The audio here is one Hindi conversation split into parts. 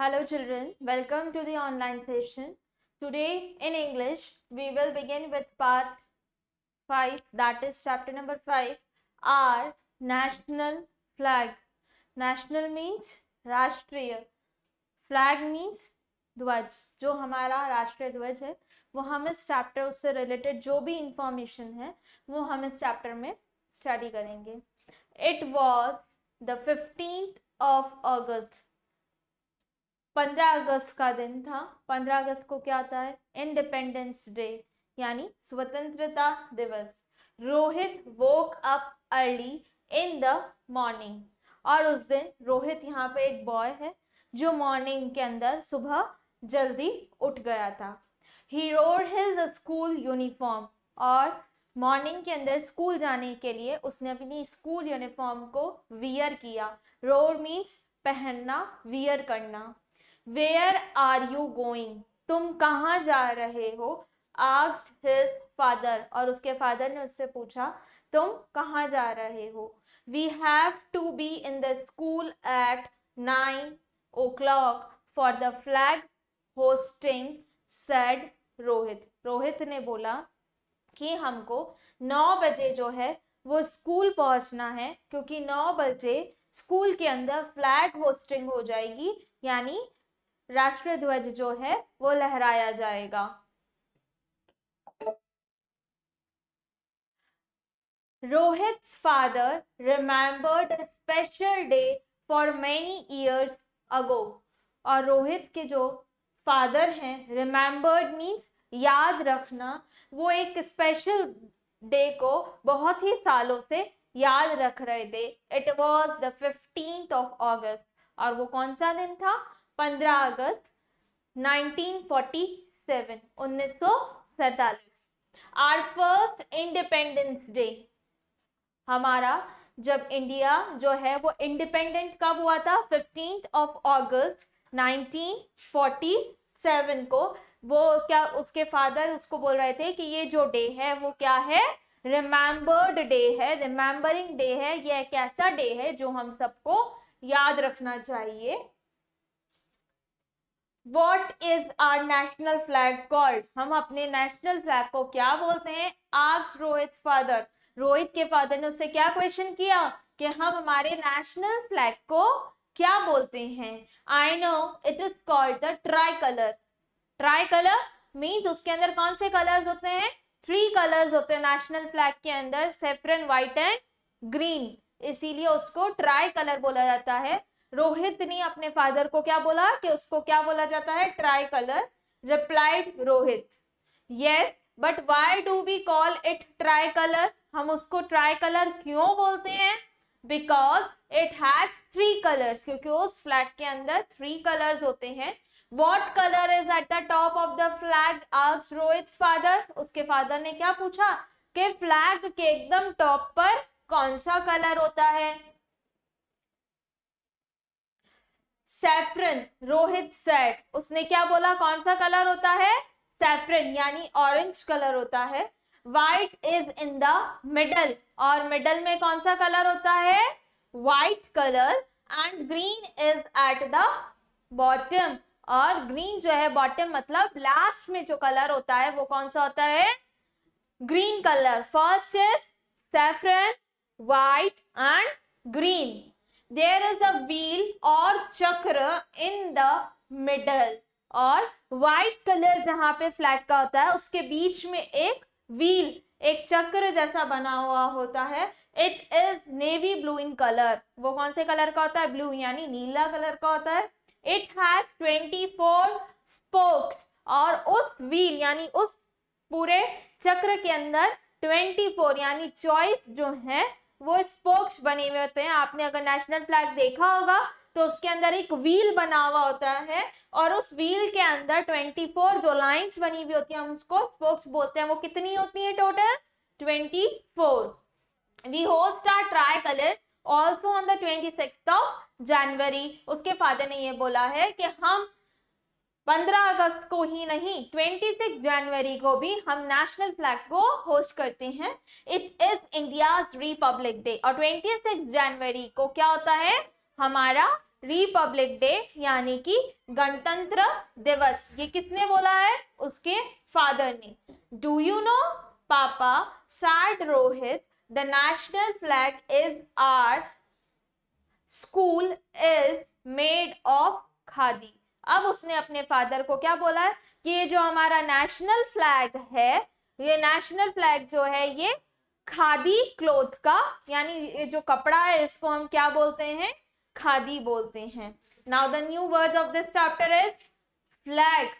Hello children, welcome to the online session. Today in English, we will begin with part 5 that is chapter number 5 our national flag. National means rashtriya flag means dhwaj jo hamara rashtriya dhwaj hai wo hum is chapter usse related jo bhi information hai wo hum is chapter mein study karenge it was the 15th of august पंद्रह अगस्त का दिन था पंद्रह अगस्त को क्या आता है इंडिपेंडेंस डे यानी स्वतंत्रता दिवस Rohit woke up early in the morning और उस दिन रोहित यहाँ पे एक बॉय है जो मॉर्निंग के अंदर सुबह जल्दी उठ गया था he rode his school uniform और मॉर्निंग के अंदर स्कूल जाने के लिए उसने अपनी स्कूल यूनिफॉर्म को वियर किया रोड मीन्स पहनना वियर करना वेयर आर यू गोइंग तुम कहाँ जा रहे हो आस्ड हिज फादर और उसके फादर ने उससे पूछा तुम कहाँ जा रहे हो we have to be in the school at nine o'clock for the flag hosting said Rohit Rohit ने बोला कि हमको नौ बजे जो है वो स्कूल पहुंचना है क्योंकि नौ बजे स्कूल के अंदर फ्लैग होस्टिंग हो जाएगी यानी राष्ट्रीय ध्वज जो है वो लहराया जाएगा Rohit father remembered special day for many years ago और रोहित के जो फादर हैं रिमेम्बर्ड मीन्स याद रखना वो एक स्पेशल डे को बहुत ही सालों से याद रख रहे थे it was the fifteenth of August और वो कौन सा दिन था पंद्रह अगस्त 1947 1947 आर फर्स्ट इंडिपेंडेंस डे हमारा जब इंडिया जो है वो इंडिपेंडेंट कब हुआ था फिफ्टीन ऑफ अगस्त 1947 को वो क्या उसके फादर उसको बोल रहे थे कि ये जो डे है वो क्या है रिमेंबर्ड डे है रिमेम्बरिंग डे है यह एक ऐसा डे है जो हम सबको याद रखना चाहिए what is our national flag called हम अपने नेशनल फ्लैग को क्या बोलते हैं आज रोहित फादर रोहित के फादर ने उससे क्या क्वेश्चन किया कि हम हमारे नेशनल फ्लैग को क्या बोलते हैं I know it is called the tricolour tricolour means उसके अंदर कौन से कलर्स होते हैं थ्री कलर्स होते हैं नेशनल फ्लैग के अंदर सेफरन व्हाइट एंड ग्रीन इसीलिए उसको ट्राई कलर बोला जाता है रोहित ने अपने फादर को क्या बोला कि उसको क्या बोला जाता है tricolour replied Rohit yes but why do we call it tricolour हम उसको ट्राई कलर क्यों बोलते हैं because it has three colour क्योंकि उस फ्लैग के अंदर थ्री कलर होते हैं what colour is at the top of the flag आज रोहित फादर उसके फादर ने क्या पूछा कि फ्लैग के एकदम टॉप पर कौन सा कलर होता है सैफरन रोहित सेट उसने क्या बोला कौन सा कलर होता है सैफरन यानी ऑरेंज कलर होता है white is in the middle और मिडल में कौन सा कलर होता है white colour and green is at the bottom और ग्रीन जो है बॉटम मतलब लास्ट में जो कलर होता है वो कौन सा होता है green colour first is saffron white and green there is a wheel और चक्र इन द मिडल और व्हाइट कलर जहां पे फ्लैग का होता है उसके बीच में एक व्हील एक चक्र जैसा बना हुआ होता है it is navy blue in colour वो कौन से कलर का होता है ब्लू यानी नीला कलर का होता है it has twenty four spokes और उस व्हील यानी उस पूरे चक्र के अंदर ट्वेंटी फोर यानी चॉइस जो है वो स्पोक्स बने हुए होते हैं आपने अगर नेशनल फ्लैग देखा होगा तो उसके अंदर एक व्हील बना हुआ होता है और उस व्हील के अंदर 24 जो लाइंस बनी हुई होती है हम उसको स्पोक्स बोलते हैं वो कितनी होती है total 24 we host our tricolour also on the twenty of January उसके फादर ने ये बोला है कि हम 15 अगस्त को ही नहीं 26 जनवरी को भी हम नेशनल फ्लैग को होस्ट करते हैं it is India republic day और 26 जनवरी को क्या होता है हमारा रिपब्लिक डे यानी कि गणतंत्र दिवस ये किसने बोला है उसके फादर ने do you know papa said Rohit the national flag is our school is made of khadi अब उसने अपने फादर को क्या बोला है कि ये जो हमारा नेशनल फ्लैग है ये नेशनल फ्लैग जो है ये खादी क्लोथ का यानी ये जो कपड़ा है इसको हम क्या बोलते हैं खादी बोलते हैं now the new word of this chapter is flag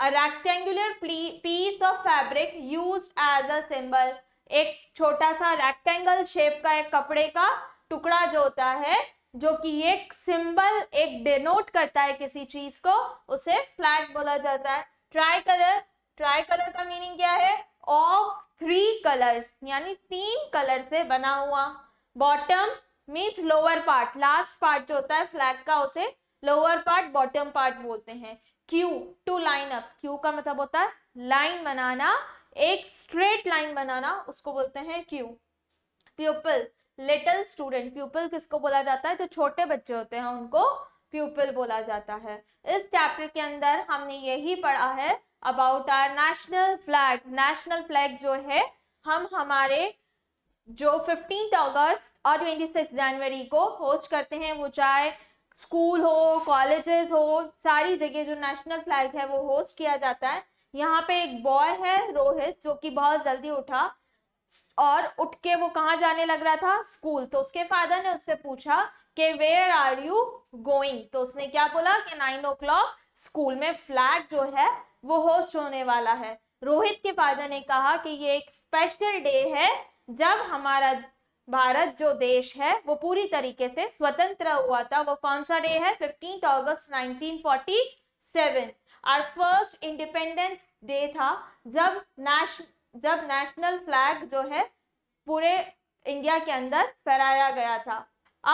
a rectangular piece of fabric use as a symbol एक छोटा सा रेक्टेंगल शेप का एक कपड़े का टुकड़ा जो होता है जो कि एक सिंबल एक डेनोट करता है किसी चीज को उसे फ्लैग बोला जाता है ट्राई कलर ट्राई कलर का मीनिंग क्या है ऑफ थ्री कलर्स यानी तीन कलर से बना हुआ bottom means lower part last part जो होता है फ्लैग का उसे लोअर पार्ट बॉटम पार्ट बोलते हैं queue to line up queue का मतलब होता है लाइन बनाना एक स्ट्रेट लाइन बनाना उसको बोलते हैं queue pupil little student pupil किसको बोला जाता है जो छोटे बच्चे होते हैं उनको प्यूपल बोला जाता है इस चैप्टर के अंदर हमने यही पढ़ा है about our national flag national flag जो है हम हमारे जो फिफ्टीन अगस्त और ट्वेंटी सिक्स जनवरी को होस्ट करते हैं वो चाहे स्कूल हो कॉलेजेस हो सारी जगह जो नेशनल फ्लैग है वो होस्ट किया जाता है यहाँ पे एक बॉय है रोहित जो कि बहुत जल्दी उठा और उठ के वो कहाँ जाने लग रहा था स्कूल तो उसके फादर ने उससे पूछा कि वेयर आर यू गोइंग तो उसने क्या बोला कि नाइन ओ क्लॉक स्कूल में फ्लैग जो है वो होस्ट होने वाला है रोहित के फादर ने कहा कि ये एक स्पेशल डे है जब हमारा भारत जो देश है वो पूरी तरीके से स्वतंत्र हुआ था वो कौन सा डे है fifteen August 1947 our first independence day था जब नेशनल जब नेशनल फ्लैग जो है पूरे इंडिया के अंदर फहराया गया था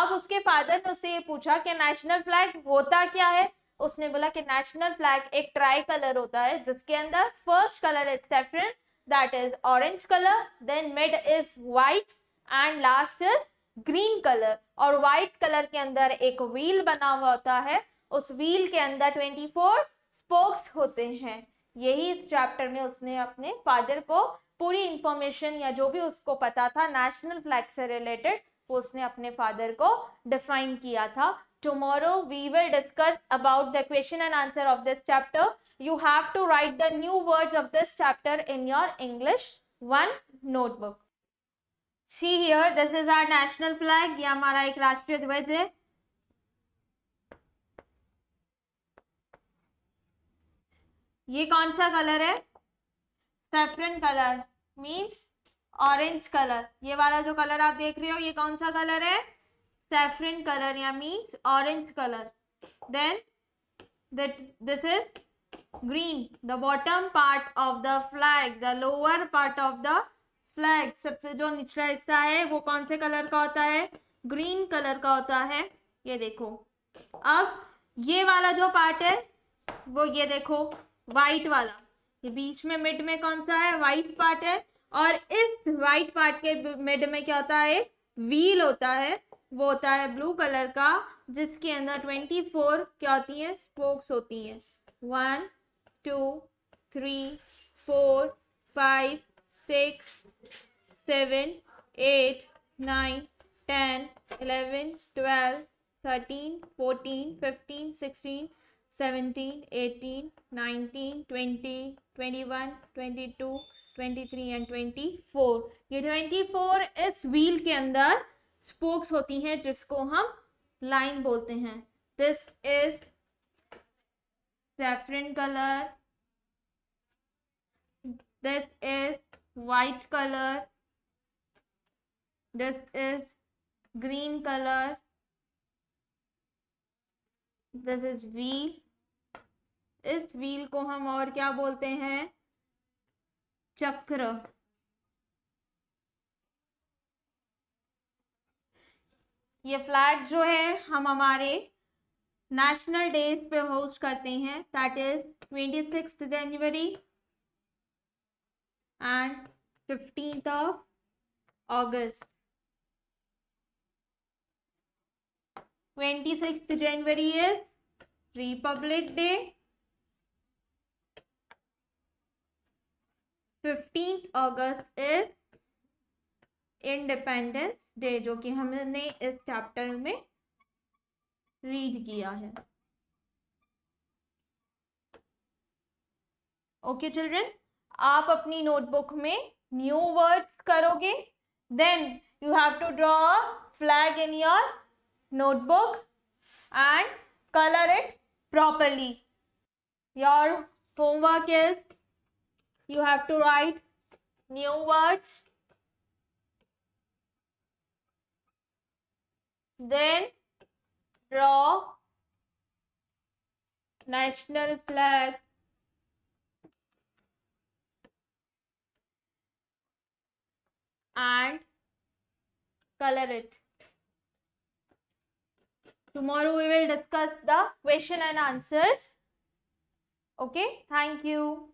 अब उसके फादर ने उससे ये पूछा कि नेशनल फ्लैग होता क्या है उसने बोला कि नेशनल फ्लैग एक ट्राई कलर होता है जिसके अंदर first colour is saffron that is orange colour then mid is white and last is green colour और वाइट कलर के अंदर एक व्हील बना हुआ होता है उस व्हील के अंदर ट्वेंटी फोर स्पोक्स होते हैं यही इस चैप्टर में उसने अपने फादर को पूरी इंफॉर्मेशन या जो भी उसको पता था नेशनल फ्लैग से रिलेटेड वो उसने अपने फादर को डिफाइन किया था tomorrow we will discuss about the question and answer of this chapter you have to write the new word of this chapter in your English one notebook see here this is our national flag ये हमारा एक राष्ट्रीय ध्वज है ये कौन सा कलर है saffron colour means orange colour ये वाला जो कलर आप देख रहे हो ये कौन सा कलर है सेफरन कलर या means orange colour then that this is the the bottom part of the the the lower part of the सबसे जो निचला हिस्सा है वो कौन से कलर का होता है ग्रीन कलर का होता है ये देखो अब ये वाला जो पार्ट है वो ये देखो वाइट वाला ये बीच में मिड में कौन सा है व्हाइट पार्ट है और इस वाइट पार्ट के मिड में क्या होता है व्हील होता है वो होता है ब्लू कलर का जिसके अंदर ट्वेंटी फोर क्या होती है स्पोक्स होती हैं one two three four five six seven eight nine ten eleven twelve thirteen fourteen fifteen sixteen 17 18 19 20 21 22 23 and 24 ये 24 इस व्हील के अंदर स्पोक्स होती हैं जिसको हम लाइन बोलते हैं this is saffron colour this is white colour this is green colour this is wheel इस व्हील को हम और क्या बोलते हैं चक्र ये फ्लैग जो है हम हमारे नेशनल डेज पे होस्ट करते हैं that is twenty six January and fifteenth of August twenty six January is republic day fifteenth August is independence day जो कि हमने इस चैप्टर में रीड किया है ओके चिल्ड्रन आप अपनी नोटबुक में न्यू वर्ड्स करोगे then you have to draw flag in your notebook and colour it properly your homework is you have to write new words then draw national flag and color it tomorrow we will discuss the question and answers okay thank you